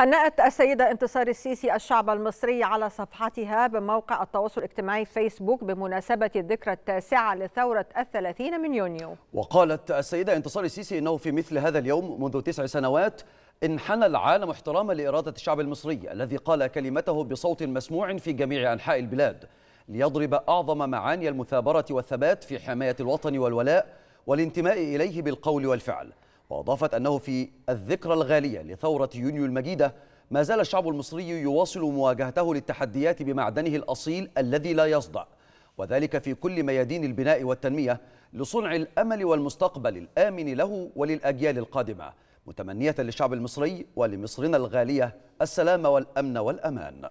هنأت السيدة انتصار السيسي الشعب المصري على صفحتها بموقع التواصل الاجتماعي فيسبوك بمناسبة الذكرى التاسعة لثورة الثلاثين من يونيو وقالت السيدة انتصار السيسي أنه في مثل هذا اليوم منذ تسع سنوات انحنى العالم احتراما لإرادة الشعب المصري الذي قال كلمته بصوت مسموع في جميع أنحاء البلاد ليضرب أعظم معاني المثابرة والثبات في حماية الوطن والولاء والانتماء إليه بالقول والفعل وأضافت أنه في الذكرى الغالية لثورة يونيو المجيدة ما زال الشعب المصري يواصل مواجهته للتحديات بمعدنه الأصيل الذي لا يصدع وذلك في كل ميادين البناء والتنمية لصنع الأمل والمستقبل الآمن له وللأجيال القادمة متمنية للشعب المصري ولمصرنا الغالية السلام والأمن والأمان